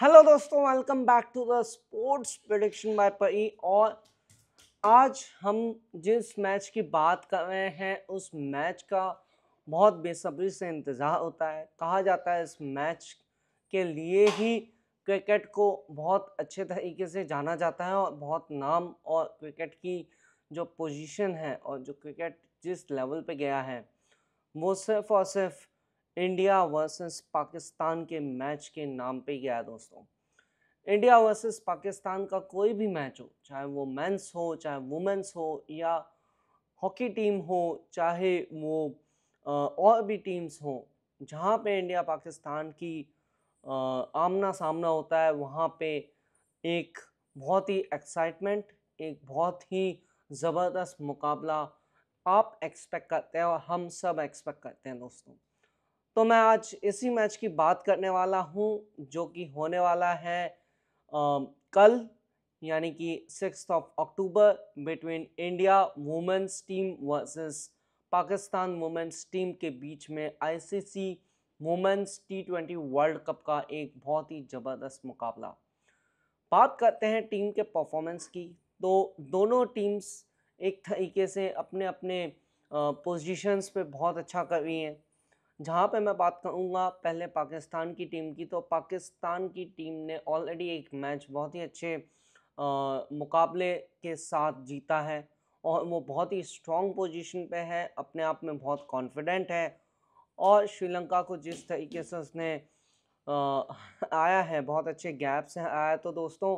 hello दोस्तों welcome back to the sports prediction by पई और आज हम जिस मैच की बात कर रहे हैं उस मैच का बहुत बेसब्री से इंतज़ार होता है कहा जाता है इस मैच के लिए ही क्रिकेट को बहुत अच्छे तरीके से जाना जाता है और बहुत नाम और क्रिकेट की जो पोजीशन है और जो क्रिकेट जिस लेवल पे गया है वो सिर्फ और सिर्फ इंडिया वर्सेस पाकिस्तान के मैच के नाम पे गया है दोस्तों इंडिया वर्सेस पाकिस्तान का कोई भी मैच हो चाहे वो मेंस हो चाहे वुमेंस हो या हॉकी टीम हो चाहे वो और भी टीम्स हो जहाँ पे इंडिया पाकिस्तान की आमना सामना होता है वहाँ पे एक बहुत ही एक्साइटमेंट एक बहुत ही ज़बरदस्त मुकाबला आप एक्सपेक्ट करते हैं और हम सब एक्सपेक्ट करते हैं दोस्तों तो मैं आज इसी मैच की बात करने वाला हूँ जो कि होने वाला है आ, कल यानी कि six of October between India women's team versus Pakistan women's team के बीच में ICC women's T twenty world cup का एक बहुत ही ज़बरदस्त मुकाबला बात करते हैं टीम के परफॉर्मेंस की तो दोनों टीम्स एक तरीके से अपने अपने पोजीशंस पे बहुत अच्छा कर रही हैं जहाँ पे मैं बात करूँगा पहले पाकिस्तान की टीम की तो पाकिस्तान की टीम ने ऑलरेडी एक मैच बहुत ही अच्छे आ, मुकाबले के साथ जीता है और वो बहुत ही स्ट्रॉन्ग पोजीशन पे है अपने आप में बहुत कॉन्फिडेंट है और श्रीलंका को जिस तरीके से उसने आ, आया है बहुत अच्छे गैप्स से आया तो दोस्तों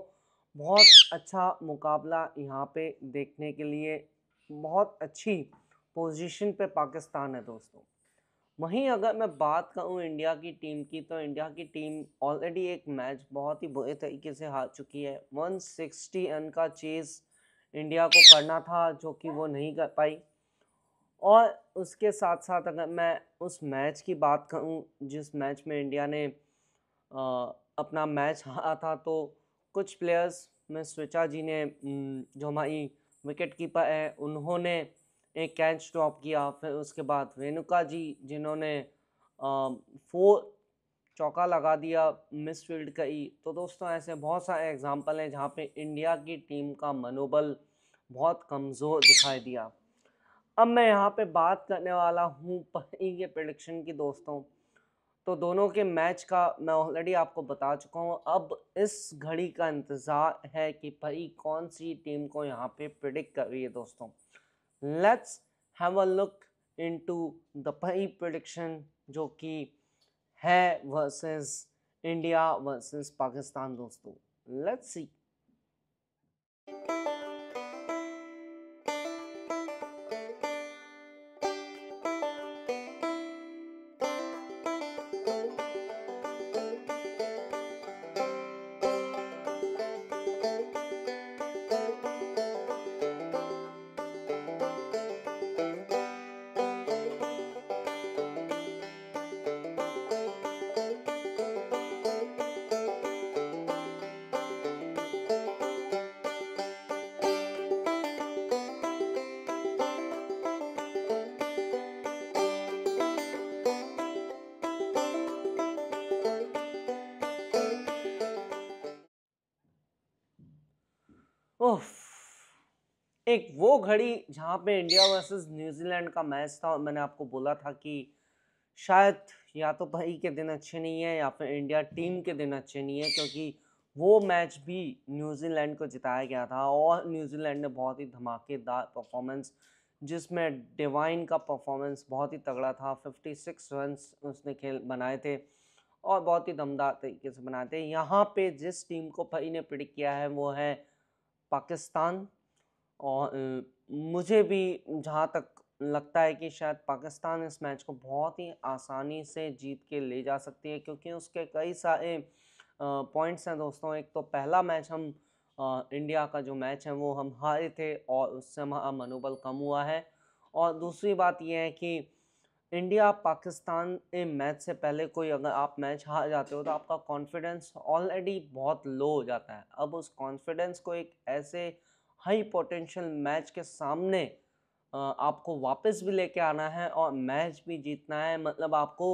बहुत अच्छा मुकाबला यहाँ पे देखने के लिए बहुत अच्छी पोजीशन पे पाकिस्तान है दोस्तों वहीं अगर मैं बात करूं इंडिया की टीम की तो इंडिया की टीम ऑलरेडी एक मैच बहुत ही बुरे तरीके से हार चुकी है 160 रन का चेज़ इंडिया को करना था जो कि वो नहीं कर पाई और उसके साथ साथ अगर मैं उस मैच की बात करूं जिस मैच में इंडिया ने आ, अपना मैच हारा था तो कुछ प्लेयर्स में स्विचा जी ने जो हमारी विकेट कीपर है उन्होंने एक कैच ड्रॉप किया फिर उसके बाद रेणुका जी जिन्होंने फोर चौका लगा दिया मिस फील्ड कई तो दोस्तों ऐसे बहुत सारे एग्जाम्पल हैं जहाँ पे इंडिया की टीम का मनोबल बहुत कमज़ोर दिखाई दिया अब मैं यहाँ पे बात करने वाला हूँ के प्रडिक्शन की दोस्तों तो दोनों के मैच का मैं ऑलरेडी आपको बता चुका हूँ अब इस घड़ी का इंतज़ार है कि भाई कौन सी टीम को यहाँ पर प्रडिक्ट कर रही है दोस्तों let's have a look into the पाई प्रोडिक्शन जो कि है वर्सेस इंडिया वर्सेस पाकिस्तान दोस्तों लेट्स सी उफ एक वो घड़ी जहाँ पे इंडिया वर्सेस न्यूजीलैंड का मैच था और मैंने आपको बोला था कि शायद या तो भाई के दिन अच्छे नहीं है या फिर इंडिया टीम के दिन अच्छे नहीं है क्योंकि वो मैच भी न्यूजीलैंड को जिताया गया था और न्यूजीलैंड ने बहुत ही धमाकेदार परफॉर्मेंस जिसमें डिवाइन का परफॉर्मेंस बहुत ही तगड़ा था 56 रन उसने खेल बनाए थे और बहुत ही दमदार तरीके से बनाए थे यहाँ पे जिस टीम को भाई ने प्रिडिक्ट किया है वो है पाकिस्तान और मुझे भी जहाँ तक लगता है कि शायद पाकिस्तान इस मैच को बहुत ही आसानी से जीत के ले जा सकती है क्योंकि उसके कई सारे पॉइंट्स हैं दोस्तों एक तो पहला मैच हम इंडिया का जो मैच है वो हम हारे थे और उससे हमारा मनोबल कम हुआ है और दूसरी बात यह है कि इंडिया पाकिस्तान के मैच से पहले कोई अगर आप मैच हार जाते हो तो आपका कॉन्फिडेंस ऑलरेडी बहुत लो हो जाता है अब उस कॉन्फिडेंस को एक ऐसे हाई पोटेंशियल मैच के सामने आपको वापस भी लेके आना है और मैच भी जीतना है मतलब आपको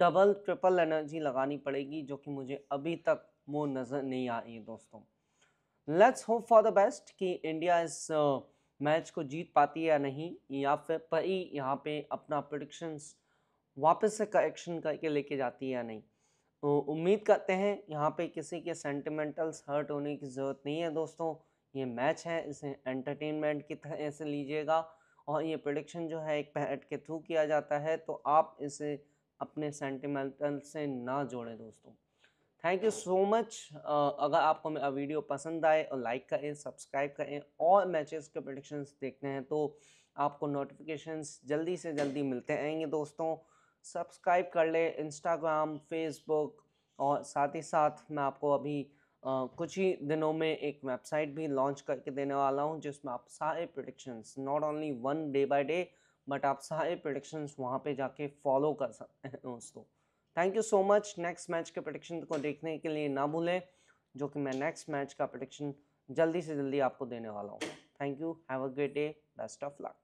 डबल ट्रिपल एनर्जी लगानी पड़ेगी जो कि मुझे अभी तक वो नज़र नहीं आ रही है दोस्तों let's hope for the best कि इंडिया इज़ मैच को जीत पाती है या नहीं या फिर परी यहाँ पे अपना प्रोडिक्शंस वापस से करेक्शन करके लेके जाती है या नहीं तो उम्मीद करते हैं यहाँ पे किसी के सेंटिमेंटल्स हर्ट होने की ज़रूरत नहीं है दोस्तों ये मैच है इसे एंटरटेनमेंट की तरह से लीजिएगा और ये प्रोडिक्शन जो है एक पैट के थ्रू किया जाता है तो आप इसे अपने सेंटिमेंटल से ना जोड़ें दोस्तों थैंक यू सो मच अगर आपको मेरा वीडियो पसंद आए और लाइक करें सब्सक्राइब करें और मैचेस के प्रोडिक्शंस देखने हैं तो आपको नोटिफिकेशंस जल्दी से जल्दी मिलते आएंगे दोस्तों सब्सक्राइब कर ले इंस्टाग्राम फेसबुक और साथ ही साथ मैं आपको अभी आ, कुछ ही दिनों में एक वेबसाइट भी लॉन्च करके देने वाला हूँ जिसमें आप सारे predictions not only one day by day but आप सारे प्रोडिक्शंस वहाँ पे जाके फॉलो कर सकते हैं दोस्तों thank you so much next match के प्रोडिक्शन को देखने के लिए ना भूलें जो कि मैं नेक्स्ट मैच का प्रोडिक्शन जल्दी से जल्दी आपको देने वाला हूँ thank you have a great day best of luck